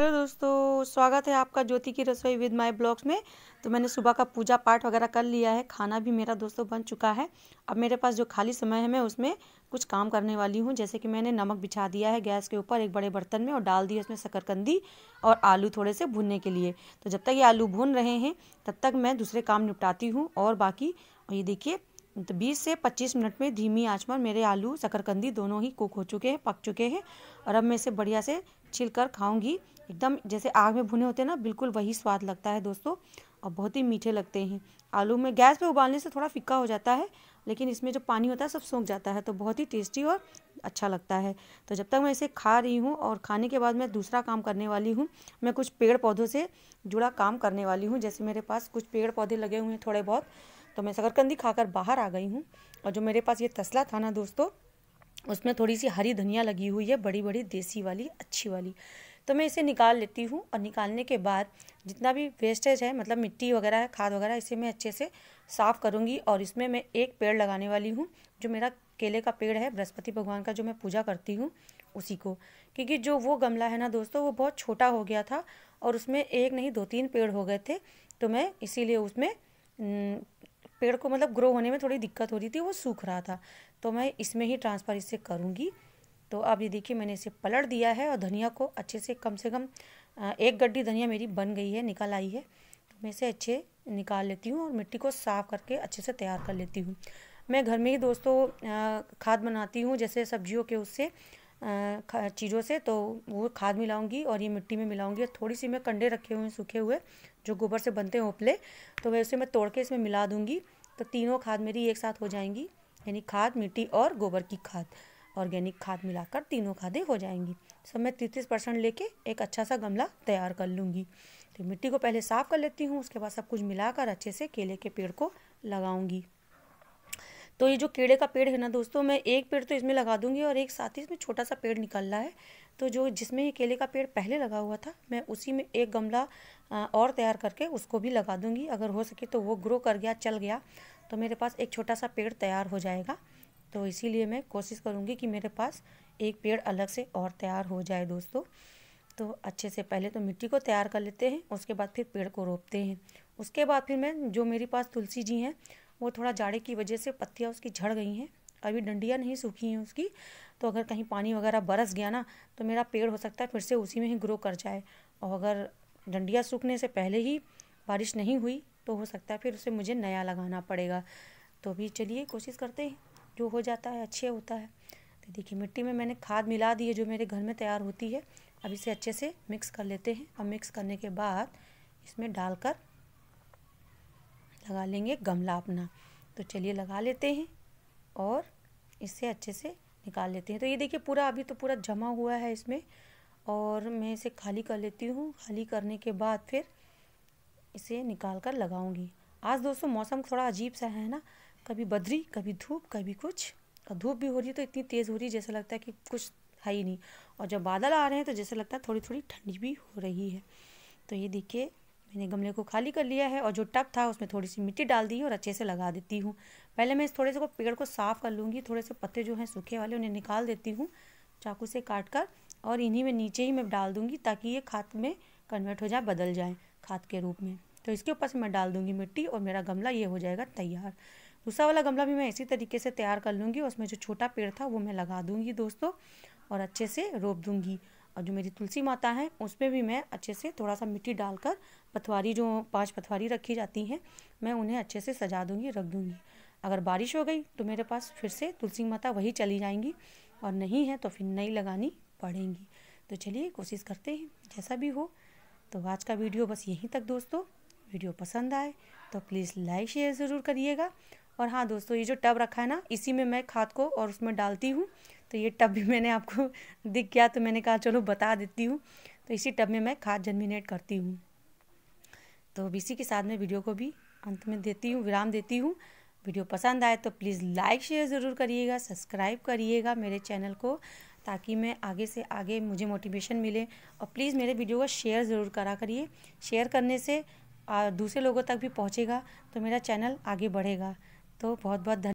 hello दोस्तों स्वागत है आपका ज्योति की रसोई विद माय ब्लॉग्स में तो मैंने सुबह का पूजा पाठ वगैरह कर लिया है खाना भी मेरा दोस्तों बन चुका है अब मेरे पास जो खाली समय है मैं उसमें कुछ काम करने वाली हूँ जैसे कि मैंने नमक बिछा दिया है गैस के ऊपर एक बड़े बर्तन में और डाल दिया उसमें शकरकंदी और आलू थोड़े से भुनने के लिए तो जब तक ये आलू भून रहे हैं तब तक मैं दूसरे काम निपटाती हूँ और बाकी ये देखिए तो 20 से 25 मिनट में धीमी आँच पर मेरे आलू शकरकंदी दोनों ही कुक हो चुके हैं पक चुके हैं और अब मैं इसे बढ़िया से छिल खाऊंगी खाऊँगी एकदम जैसे आग में भुने होते हैं ना बिल्कुल वही स्वाद लगता है दोस्तों और बहुत ही मीठे लगते हैं आलू में गैस पे उबालने से थोड़ा फिक्का हो जाता है लेकिन इसमें जो पानी होता है सब सूख जाता है तो बहुत ही टेस्टी और अच्छा लगता है तो जब तक मैं इसे खा रही हूँ और खाने के बाद मैं दूसरा काम करने वाली हूँ मैं कुछ पेड़ पौधों से जुड़ा काम करने वाली हूँ जैसे मेरे पास कुछ पेड़ पौधे लगे हुए हैं थोड़े बहुत तो मैं शकरकंदी खाकर बाहर आ गई हूँ और जो मेरे पास ये तसला था ना दोस्तों उसमें थोड़ी सी हरी धनिया लगी हुई है बड़ी बड़ी देसी वाली अच्छी वाली तो मैं इसे निकाल लेती हूँ और निकालने के बाद जितना भी वेस्टेज है मतलब मिट्टी वगैरह है खाद वगैरह इसे मैं अच्छे से साफ़ करूँगी और इसमें मैं एक पेड़ लगाने वाली हूँ जो मेरा केले का पेड़ है बृहस्पति भगवान का जो मैं पूजा करती हूँ उसी को क्योंकि जो वो गमला है ना दोस्तों वो बहुत छोटा हो गया था और उसमें एक नहीं दो तीन पेड़ हो गए थे तो मैं इसीलिए उसमें पेड़ को मतलब ग्रो होने में थोड़ी दिक्कत हो रही थी वो सूख रहा था तो मैं इसमें ही ट्रांसफ़र इसे करूँगी तो अब ये देखिए मैंने इसे पलट दिया है और धनिया को अच्छे से कम से कम एक गड्ढी धनिया मेरी बन गई है निकल आई है तो मैं इसे अच्छे निकाल लेती हूँ और मिट्टी को साफ़ करके अच्छे से तैयार कर लेती हूँ मैं घर में ही दोस्तों खाद बनाती हूँ जैसे सब्जियों के उससे चीज़ों से तो वो खाद मिलाऊंगी और ये मिट्टी में मिलाऊंगी और थोड़ी सी मैं कंडे रखे हुए हैं सूखे हुए जो गोबर से बनते हैं उपले तो मैं उसे मैं तोड़ के इसमें मिला दूँगी तो तीनों खाद मेरी एक साथ हो जाएंगी यानी खाद मिट्टी और गोबर की खाद ऑर्गेनिक खाद मिलाकर तीनों खादें हो जाएंगी सब मैं तीतीस परसेंट लेके एक अच्छा सा गमला तैयार कर लूँगी तो मिट्टी को पहले साफ़ कर लेती हूँ उसके बाद सब कुछ मिलाकर अच्छे से केले के पेड़ को लगाऊंगी तो ये जो केले का पेड़ है ना दोस्तों मैं एक पेड़ तो इसमें लगा दूंगी और एक साथ ही इसमें छोटा सा पेड़ निकल रहा है तो जो जिसमें ये केले का पेड़ पहले लगा हुआ था मैं उसी में एक गमला और तैयार करके उसको भी लगा दूंगी अगर हो सके तो वो ग्रो कर गया चल गया तो मेरे पास एक छोटा सा पेड़ तैयार हो जाएगा तो इसीलिए मैं कोशिश करूँगी कि मेरे पास एक पेड़ अलग से और तैयार हो जाए दोस्तों तो अच्छे से पहले तो मिट्टी को तैयार कर लेते हैं उसके बाद फिर पेड़ को रोपते हैं उसके बाद फिर मैं जो मेरे पास तुलसी जी हैं वो थोड़ा जाड़े की वजह से पत्तियाँ उसकी झड़ गई हैं अभी डंडियाँ नहीं सूखी हैं उसकी तो अगर कहीं पानी वगैरह बरस गया ना तो मेरा पेड़ हो सकता है फिर से उसी में ही ग्रो कर जाए और अगर डंडियाँ सूखने से पहले ही बारिश नहीं हुई तो हो सकता है फिर उसे मुझे नया लगाना पड़ेगा तो भी चलिए कोशिश करते हैं जो हो जाता है अच्छे होता है तो देखिए मिट्टी में मैंने खाद मिला दी है जो मेरे घर में तैयार होती है अब इसे अच्छे से मिक्स कर लेते हैं और मिक्स करने के बाद इसमें डालकर लगा लेंगे गमला अपना तो चलिए लगा लेते हैं और इसे अच्छे से निकाल लेते हैं तो ये देखिए पूरा अभी तो पूरा जमा हुआ है इसमें और मैं इसे खाली कर लेती हूँ खाली करने के बाद फिर इसे निकाल कर लगाऊंगी आज दोस्तों मौसम थोड़ा अजीब सा है ना कभी बदरी कभी धूप कभी कुछ और धूप भी हो रही है तो इतनी तेज़ हो रही है जैसा लगता है कि कुछ है ही नहीं और जब बादल आ रहे हैं तो जैसा लगता है थोड़ी थोड़ी ठंडी भी हो रही है तो ये देखिए मैंने गमले को खाली कर लिया है और जो टप था उसमें थोड़ी सी मिट्टी डाल दी और अच्छे से लगा देती हूँ पहले मैं इस थोड़े से को पेड़ को साफ़ कर लूँगी थोड़े से पत्ते जो हैं सूखे वाले उन्हें निकाल देती हूँ चाकू से काट कर और इन्हीं में नीचे ही मैं डाल दूँगी ताकि ये खाद में कन्वर्ट हो जाए बदल जाए खाद के रूप में तो इसके ऊपर से मैं डाल दूँगी मिट्टी और मेरा गमला ये हो जाएगा तैयार दूसरा वाला गमला भी मैं इसी तरीके से तैयार कर लूँगी उसमें जो छोटा पेड़ था वो मैं लगा दूँगी दोस्तों और अच्छे से रोप दूँगी और जो मेरी तुलसी माता है उसमें भी मैं अच्छे से थोड़ा सा मिट्टी डालकर पथवारी जो पांच पथवारी रखी जाती हैं मैं उन्हें अच्छे से सजा दूँगी रख दूँगी अगर बारिश हो गई तो मेरे पास फिर से तुलसी माता वही चली जाएंगी और नहीं है तो फिर नई लगानी पड़ेंगी तो चलिए कोशिश करते हैं जैसा भी हो तो आज का वीडियो बस यहीं तक दोस्तों वीडियो पसंद आए तो प्लीज़ लाइक शेयर ज़रूर करिएगा और हाँ दोस्तों ये जो टब रखा है ना इसी में मैं खाद को और उसमें डालती हूँ तो ये टब भी मैंने आपको दिख गया तो मैंने कहा चलो बता देती हूँ तो इसी टब में मैं खाद जर्मिनेट करती हूँ तो अब इसी के साथ मैं वीडियो को भी अंत में देती हूँ विराम देती हूँ वीडियो पसंद आए तो प्लीज़ लाइक शेयर ज़रूर करिएगा सब्सक्राइब करिएगा मेरे चैनल को ताकि मैं आगे से आगे मुझे मोटिवेशन मिले और प्लीज़ मेरे वीडियो को शेयर ज़रूर करा करिए शेयर करने से दूसरे लोगों तक भी पहुँचेगा तो मेरा चैनल आगे बढ़ेगा तो बहुत बहुत धन्यवाद